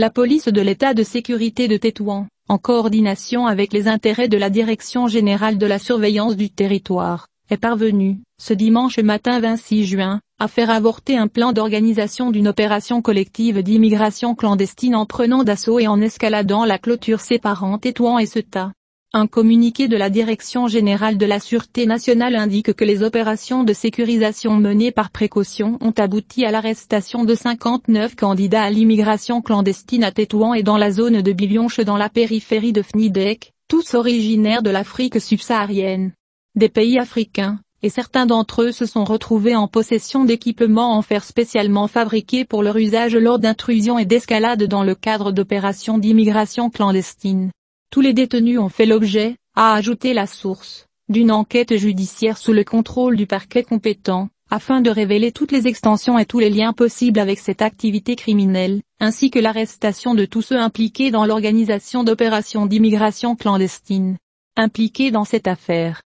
la police de l'état de sécurité de Tétouan, en coordination avec les intérêts de la Direction générale de la surveillance du territoire, est parvenue, ce dimanche matin 26 juin, à faire avorter un plan d'organisation d'une opération collective d'immigration clandestine en prenant d'assaut et en escaladant la clôture séparant Tétouan et Ceuta. Un communiqué de la Direction Générale de la Sûreté Nationale indique que les opérations de sécurisation menées par précaution ont abouti à l'arrestation de 59 candidats à l'immigration clandestine à Tétouan et dans la zone de Bilionche dans la périphérie de Fnidek, tous originaires de l'Afrique subsaharienne. Des pays africains, et certains d'entre eux se sont retrouvés en possession d'équipements en fer spécialement fabriqués pour leur usage lors d'intrusions et d'escalades dans le cadre d'opérations d'immigration clandestine. Tous les détenus ont fait l'objet, a ajouté la source, d'une enquête judiciaire sous le contrôle du parquet compétent, afin de révéler toutes les extensions et tous les liens possibles avec cette activité criminelle, ainsi que l'arrestation de tous ceux impliqués dans l'organisation d'opérations d'immigration clandestine. Impliqués dans cette affaire,